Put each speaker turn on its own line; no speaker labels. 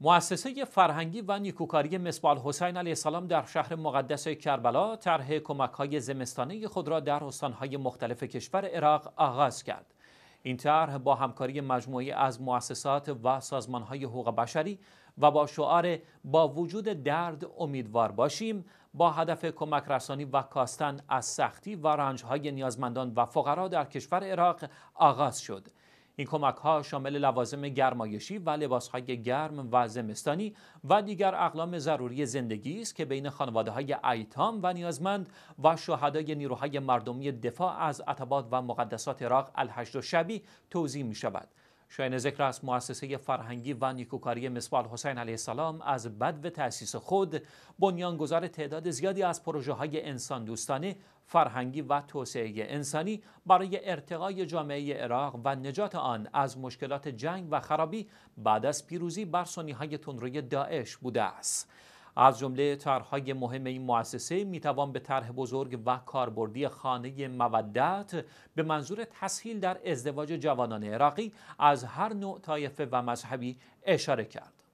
مؤسسه فرهنگی و نیکوکاری مصباح حسین علیه السلام در شهر مقدس کربلا طرح کمک های زمستانه خود را در استانهای مختلف کشور عراق آغاز کرد. این طرح با همکاری مجموعی از مؤسسات و سازمان های حقوق بشری و با شعار با وجود درد امیدوار باشیم با هدف کمک رسانی و کاستن از سختی و رنج های نیازمندان و فقرا در کشور عراق آغاز شد. این کمک ها شامل لوازم گرمایشی و لباس های گرم و زمستانی و دیگر اقلام ضروری زندگی است که بین خانواده های ایتام و نیازمند و شهدای نیروهای مردمی دفاع از عطبات و مقدسات عراق الحشد و شبی توضیح می شود. شاین ذکر است مؤسسه فرهنگی و نیکوکاری مصباح حسین علیه السلام از بد و تأسیس خود بنیانگذار تعداد زیادی از پروژه های انسان دوستانه فرهنگی و توسعه انسانی برای ارتقای جامعه عراق و نجات آن از مشکلات جنگ و خرابی بعد از پیروزی بر سنی های داعش بوده است. از جمله طرحهای مهم این مؤسسه میتوان به طرح بزرگ و کاربردی خانه مودت به منظور تسهیل در ازدواج جوانان عراقی از هر نوع طایفه و مذهبی اشاره کرد